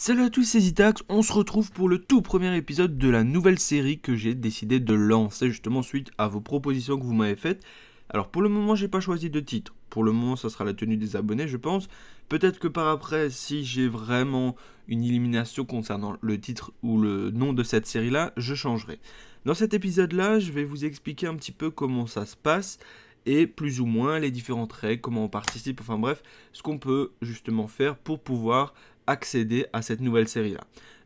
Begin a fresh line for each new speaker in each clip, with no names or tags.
Salut à tous, c'est Zitax, on se retrouve pour le tout premier épisode de la nouvelle série que j'ai décidé de lancer justement suite à vos propositions que vous m'avez faites. Alors pour le moment j'ai pas choisi de titre, pour le moment ça sera la tenue des abonnés je pense. Peut-être que par après si j'ai vraiment une élimination concernant le titre ou le nom de cette série là, je changerai. Dans cet épisode là je vais vous expliquer un petit peu comment ça se passe et plus ou moins les différents traits, comment on participe, enfin bref, ce qu'on peut justement faire pour pouvoir accéder à cette nouvelle série-là.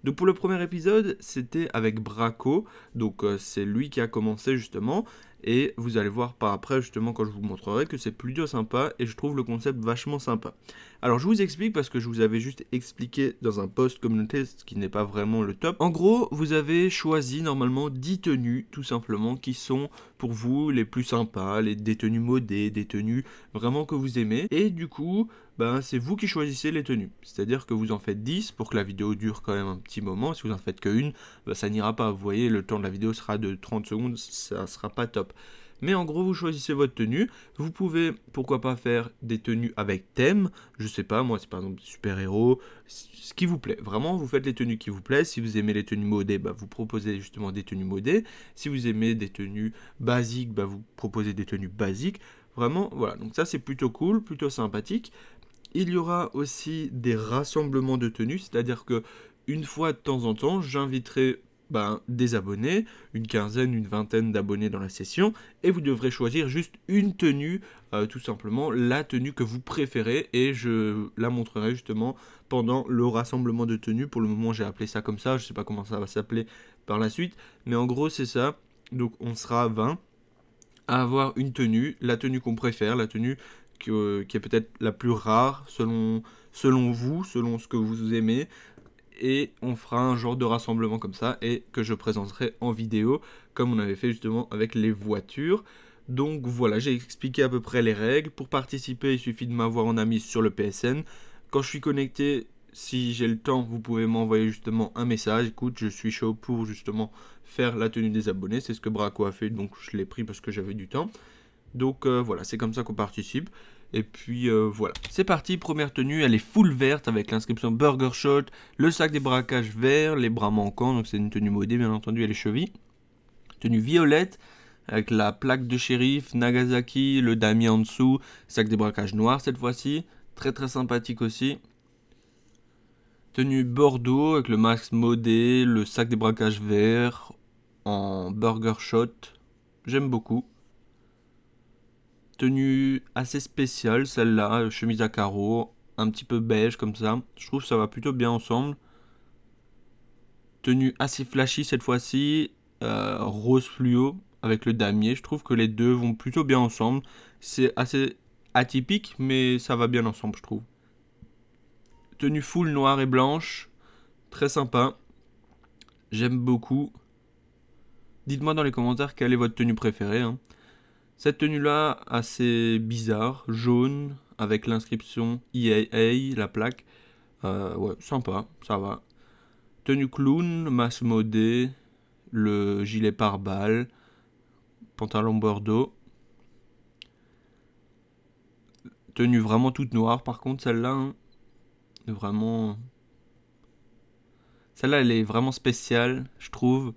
Donc pour le premier épisode, c'était avec Braco, donc euh, c'est lui qui a commencé justement, et vous allez voir par après justement quand je vous montrerai que c'est plutôt sympa et je trouve le concept vachement sympa. Alors je vous explique parce que je vous avais juste expliqué dans un post communauté ce qui n'est pas vraiment le top. En gros vous avez choisi normalement 10 tenues tout simplement qui sont pour vous les plus sympas, les, des tenues modées, des tenues vraiment que vous aimez et du coup ben, c'est vous qui choisissez les tenues. C'est-à-dire que vous en faites 10 pour que la vidéo dure quand même un petit moment. Si vous en faites qu'une, ben, ça n'ira pas. Vous voyez, le temps de la vidéo sera de 30 secondes, ça sera pas top. Mais en gros, vous choisissez votre tenue. Vous pouvez, pourquoi pas, faire des tenues avec thème. Je sais pas, moi, c'est par exemple super-héros, ce qui vous plaît. Vraiment, vous faites les tenues qui vous plaisent. Si vous aimez les tenues modées, ben, vous proposez justement des tenues modées. Si vous aimez des tenues basiques, vous proposez des tenues basiques. Vraiment, voilà. Donc ça, c'est plutôt cool, plutôt sympathique. Il y aura aussi des rassemblements de tenues, c'est-à-dire que une fois de temps en temps, j'inviterai ben, des abonnés, une quinzaine, une vingtaine d'abonnés dans la session, et vous devrez choisir juste une tenue, euh, tout simplement la tenue que vous préférez, et je la montrerai justement pendant le rassemblement de tenues. Pour le moment, j'ai appelé ça comme ça, je ne sais pas comment ça va s'appeler par la suite, mais en gros, c'est ça. Donc, on sera 20 à avoir une tenue, la tenue qu'on préfère, la tenue euh, qui, est peut-être la plus rare selon, selon vous, selon ce que vous aimez. Et on fera un genre de rassemblement comme ça et que je présenterai en vidéo comme on avait fait justement avec les voitures. Donc voilà, j'ai expliqué à peu près les règles. Pour participer, il suffit de m'avoir en ami sur le PSN. Quand je suis connecté, si j'ai le temps, vous pouvez m'envoyer justement un message. Écoute, je suis chaud pour justement faire la tenue des abonnés. C'est ce que Braco a fait, donc je l'ai pris parce que j'avais du temps. Donc euh, voilà, c'est comme ça qu'on participe. Et puis euh, voilà. C'est parti, première tenue, elle est full verte avec l'inscription Burger Shot, le sac des braquages vert, les bras manquants, donc c'est une tenue modée bien entendu, et les chevilles. Tenue violette avec la plaque de shérif, Nagasaki, le dami en dessous, sac des braquages noir cette fois-ci, très très sympathique aussi. Tenue Bordeaux avec le masque modé, le sac des braquages vert en burger shot. J'aime beaucoup tenue assez spéciale, celle-là, chemise à carreaux, un petit peu beige comme ça. Je trouve ça va plutôt bien ensemble. Tenue assez flashy cette fois-ci, euh, rose fluo avec le damier. Je trouve que les deux vont plutôt bien ensemble. C'est assez atypique, mais ça va bien ensemble, je trouve. Tenue full noire et blanche, très sympa. J'aime beaucoup. Dites-moi dans les commentaires quelle est votre tenue préférée. Hein. Cette tenue-là, assez bizarre, jaune, avec l'inscription IAA, e la plaque. Euh, ouais, sympa, ça va. Tenue clown, masse modée, le gilet pare-balles, pantalon bordeaux. Tenue vraiment toute noire, par contre, celle-là, hein. vraiment... Celle-là, elle est vraiment spéciale, je trouve.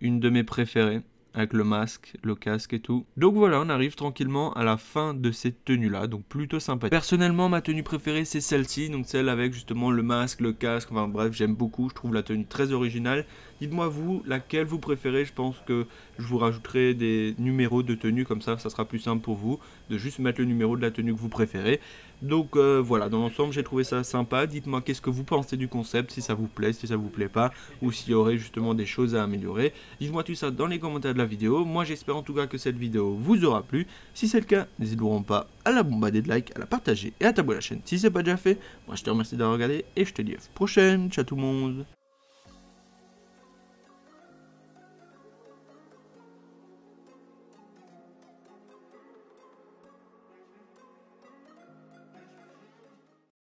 Une de mes préférées avec le masque, le casque et tout. Donc voilà, on arrive tranquillement à la fin de cette tenue là, donc plutôt sympa. Personnellement, ma tenue préférée c'est celle-ci, donc celle avec justement le masque, le casque, enfin bref, j'aime beaucoup, je trouve la tenue très originale. Dites-moi vous laquelle vous préférez. Je pense que je vous rajouterai des numéros de tenue comme ça, ça sera plus simple pour vous de juste mettre le numéro de la tenue que vous préférez. Donc euh, voilà, dans l'ensemble, j'ai trouvé ça sympa. Dites-moi qu'est-ce que vous pensez du concept, si ça vous plaît, si ça vous plaît pas, ou s'il y aurait justement des choses à améliorer. Dites-moi tout ça dans les commentaires de la vidéo. Moi, j'espère en tout cas que cette vidéo vous aura plu. Si c'est le cas, n'hésitez pas à la bombarder de likes, à la partager et à t'abonner à la chaîne si c'est pas déjà fait. Moi, je te remercie d'avoir regardé et je te dis à la prochaine. Ciao tout le monde.